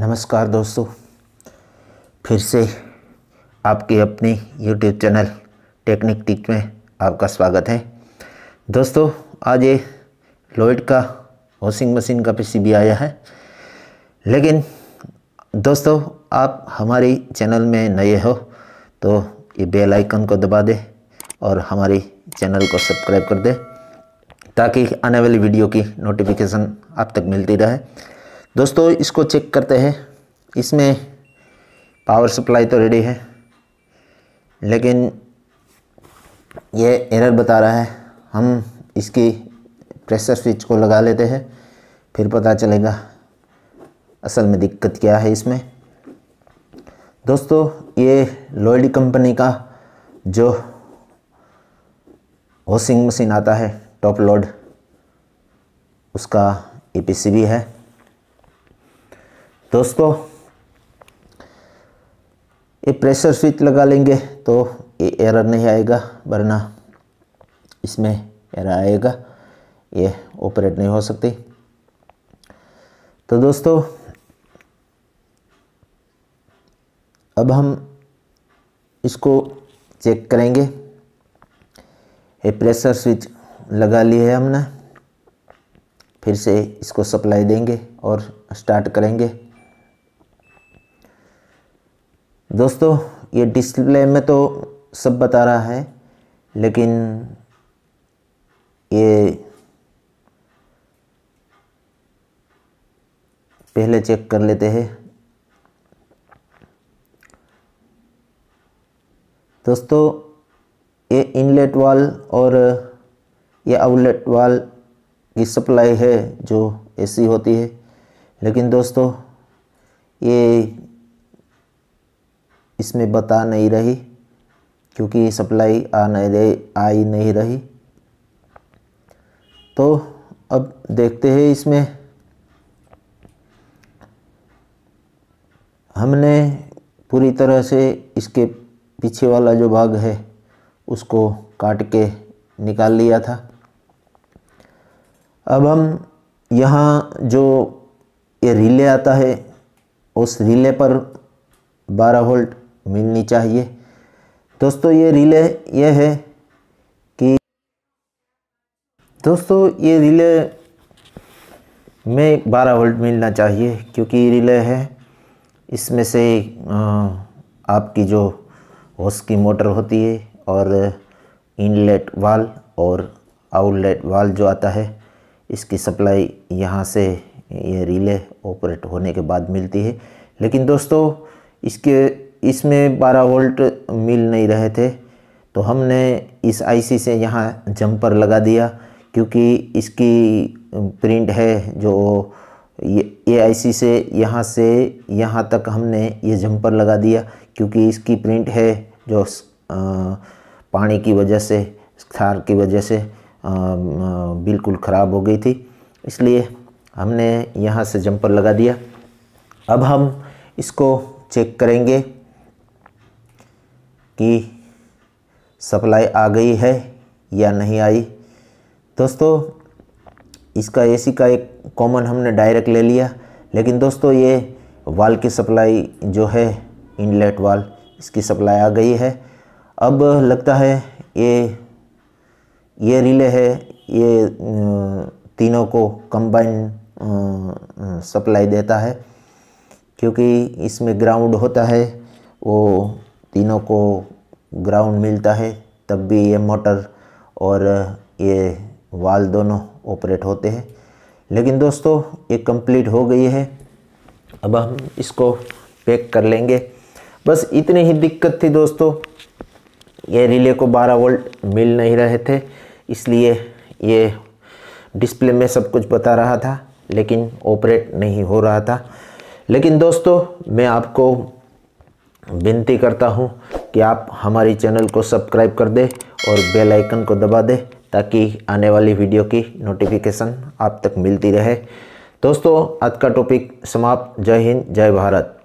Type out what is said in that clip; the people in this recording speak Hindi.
नमस्कार दोस्तों फिर से आपके अपने YouTube चैनल टेक्निक टिक में आपका स्वागत है दोस्तों आज ये लोइड का वॉशिंग मशीन का पीसीबी आया है लेकिन दोस्तों आप हमारे चैनल में नए हो तो ये बेल आइकन को दबा दें और हमारे चैनल को सब्सक्राइब कर दें ताकि आने वाली वीडियो की नोटिफिकेशन आप तक मिलती रहे दोस्तों इसको चेक करते हैं इसमें पावर सप्लाई तो रेडी है लेकिन ये एरर बता रहा है हम इसकी प्रेशर स्विच को लगा लेते हैं फिर पता चलेगा असल में दिक्कत क्या है इसमें दोस्तों ये लोयड कंपनी का जो वॉशिंग मशीन आता है टॉप लोड उसका ए e है दोस्तों ये प्रेशर स्विच लगा लेंगे तो ये एरर नहीं आएगा वरना इसमें एरर आएगा ये ऑपरेट नहीं हो सकती तो दोस्तों अब हम इसको चेक करेंगे ये प्रेशर स्विच लगा लिए है हमने फिर से इसको सप्लाई देंगे और स्टार्ट करेंगे दोस्तों ये डिस्प्ले में तो सब बता रहा है लेकिन ये पहले चेक कर लेते हैं दोस्तों ये इनलेट वाल और ये आउटलेट वाल की सप्लाई है जो एसी होती है लेकिन दोस्तों ये इसमें बता नहीं रही क्योंकि सप्लाई आ नहीं रही आई नहीं रही तो अब देखते हैं इसमें हमने पूरी तरह से इसके पीछे वाला जो भाग है उसको काट के निकाल लिया था अब हम यहाँ जो ये रिले आता है उस रिले पर 12 वोल्ट मिलनी चाहिए दोस्तों ये रिले ये है कि दोस्तों ये रिले में 12 वोल्ट मिलना चाहिए क्योंकि रिले है इसमें से आपकी जो होस की मोटर होती है और इनलेट वाल और आउटलेट वाल जो आता है इसकी सप्लाई यहाँ से ये रिले ऑपरेट होने के बाद मिलती है लेकिन दोस्तों इसके इसमें 12 वोल्ट मिल नहीं रहे थे तो हमने इस आईसी से यहाँ जंपर लगा दिया क्योंकि इसकी प्रिंट है जो ये ए आईसी से यहाँ से यहाँ तक हमने ये जंपर लगा दिया क्योंकि इसकी प्रिंट है जो आ, पानी की वजह से थार की वजह से बिल्कुल ख़राब हो गई थी इसलिए हमने यहाँ से जंपर लगा दिया अब हम इसको चेक करेंगे की सप्लाई आ गई है या नहीं आई दोस्तों इसका एसी का एक कॉमन हमने डायरेक्ट ले लिया लेकिन दोस्तों ये वाल की सप्लाई जो है इनलेट वाल इसकी सप्लाई आ गई है अब लगता है ये ये रिले है ये तीनों को कंबाइन सप्लाई देता है क्योंकि इसमें ग्राउंड होता है वो तीनों को ग्राउंड मिलता है तब भी ये मोटर और ये वाल दोनों ऑपरेट होते हैं लेकिन दोस्तों ये कंप्लीट हो गई है अब हम इसको पैक कर लेंगे बस इतनी ही दिक्कत थी दोस्तों ये रिले को 12 वोल्ट मिल नहीं रहे थे इसलिए ये डिस्प्ले में सब कुछ बता रहा था लेकिन ऑपरेट नहीं हो रहा था लेकिन दोस्तों मैं आपको विनती करता हूँ कि आप हमारी चैनल को सब्सक्राइब कर दें और बेल आइकन को दबा दें ताकि आने वाली वीडियो की नोटिफिकेशन आप तक मिलती रहे दोस्तों आज का टॉपिक समाप्त जय हिंद जय भारत